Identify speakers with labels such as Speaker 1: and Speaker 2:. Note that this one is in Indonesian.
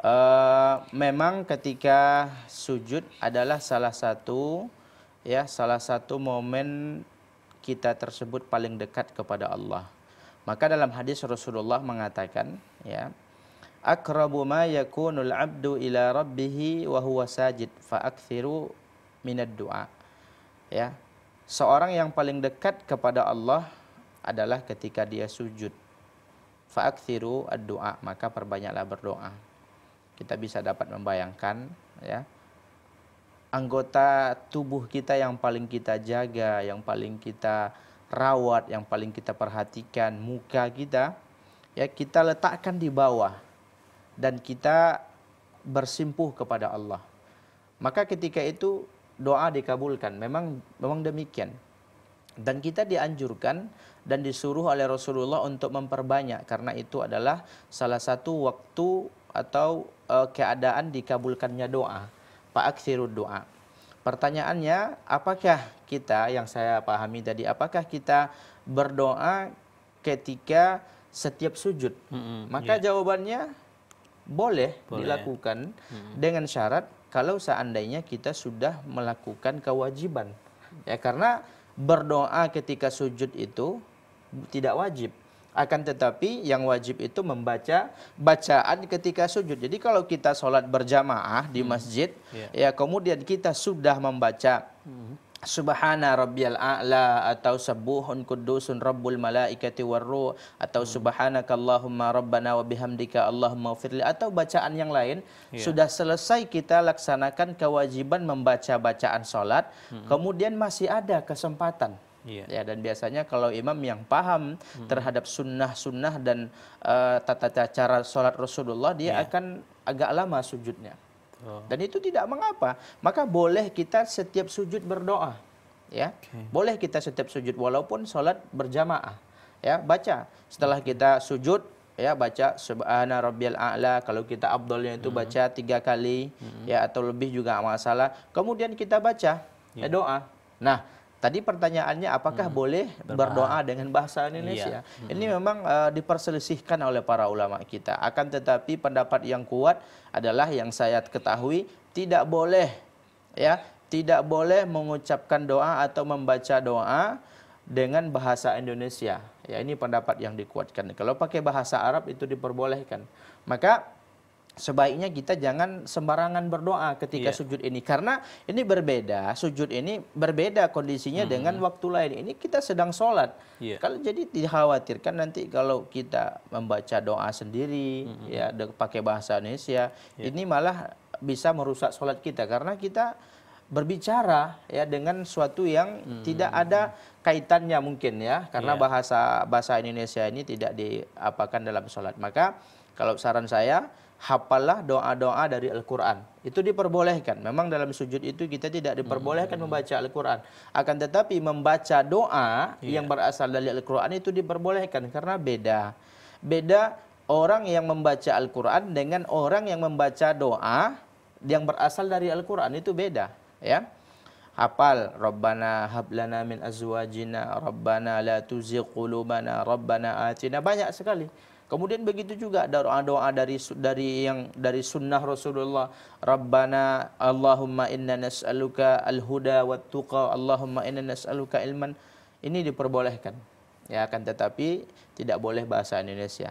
Speaker 1: Eh, memang ketika sujud adalah salah satu ya salah satu momen kita tersebut paling dekat kepada Allah. Maka dalam hadis Rasulullah mengatakan ya akrabu ma yakunul abdu ila rabbih wa huwa sajid fa akthiru minad du'a. Ya. Seorang yang paling dekat kepada Allah adalah ketika dia sujud. Fa akthiru ad-du'a, maka perbanyaklah berdoa kita bisa dapat membayangkan ya anggota tubuh kita yang paling kita jaga, yang paling kita rawat, yang paling kita perhatikan, muka kita ya kita letakkan di bawah dan kita bersimpuh kepada Allah. Maka ketika itu doa dikabulkan. Memang memang demikian. Dan kita dianjurkan dan disuruh oleh Rasulullah untuk memperbanyak karena itu adalah salah satu waktu atau e, keadaan dikabulkannya doa. pak Fa'akthiru doa. Pertanyaannya, apakah kita yang saya pahami tadi, apakah kita berdoa ketika setiap sujud? Mm-hmm, Maka yeah. jawabannya boleh, boleh dilakukan mm-hmm. dengan syarat kalau seandainya kita sudah melakukan kewajiban. Ya karena berdoa ketika sujud itu tidak wajib. Akan tetapi yang wajib itu membaca bacaan ketika sujud. Jadi kalau kita sholat berjamaah di hmm. masjid, hmm. Iya. yeah. ya kemudian kita sudah membaca. Hmm. Subhana rabbiyal a'la atau subuhun kudusun rabbul malaikati warru atau hmm. subhanakallahumma rabbana wa bihamdika allahumma firli atau bacaan yang lain yeah. sudah selesai kita laksanakan kewajiban membaca bacaan salat -hmm. kemudian masih ada kesempatan Yeah. Ya dan biasanya kalau imam yang paham hmm. terhadap sunnah-sunnah dan uh, tata cara sholat Rasulullah dia yeah. akan agak lama sujudnya. Oh. Dan itu tidak mengapa. Maka boleh kita setiap sujud berdoa. Ya. Okay. Boleh kita setiap sujud walaupun sholat berjamaah. Ya, baca. Setelah kita sujud ya baca subhana rabbiyal a'la kalau kita abdulnya itu hmm. baca tiga kali hmm. ya atau lebih juga masalah kemudian kita baca ya, ya doa nah Tadi pertanyaannya apakah hmm. boleh berdoa dengan bahasa iya. Indonesia? Iya. Hmm. Ini memang uh, diperselisihkan oleh para ulama kita. Akan tetapi pendapat yang kuat adalah yang saya ketahui tidak boleh ya, tidak boleh mengucapkan doa atau membaca doa dengan bahasa Indonesia. Ya, ini pendapat yang dikuatkan. Kalau pakai bahasa Arab itu diperbolehkan. Maka sebaiknya kita jangan sembarangan berdoa ketika yeah. sujud ini karena ini berbeda sujud ini berbeda kondisinya hmm. dengan waktu lain ini kita sedang sholat yeah. kalau jadi dikhawatirkan nanti kalau kita membaca doa sendiri hmm. ya pakai bahasa Indonesia yeah. ini malah bisa merusak sholat kita karena kita berbicara ya dengan suatu yang hmm. tidak ada kaitannya mungkin ya karena yeah. bahasa bahasa Indonesia ini tidak diapakan dalam sholat maka kalau saran saya hafallah doa-doa dari Al-Quran. Itu diperbolehkan. Memang dalam sujud itu kita tidak diperbolehkan hmm. membaca Al-Quran. Akan tetapi membaca doa yeah. yang berasal dari Al-Quran itu diperbolehkan karena beda. Beda orang yang membaca Al-Quran dengan orang yang membaca doa yang berasal dari Al-Quran itu beda. Ya hafal Rabbana hablana min azwajina Rabbana la tuzi qulubana Rabbana atina banyak sekali Kemudian begitu juga doa-doa dari dari yang dari sunnah Rasulullah. Rabbana Allahumma inna nas'aluka al-huda wa tuqa Allahumma inna nas'aluka ilman. Ini diperbolehkan. Ya akan tetapi tidak boleh bahasa Indonesia.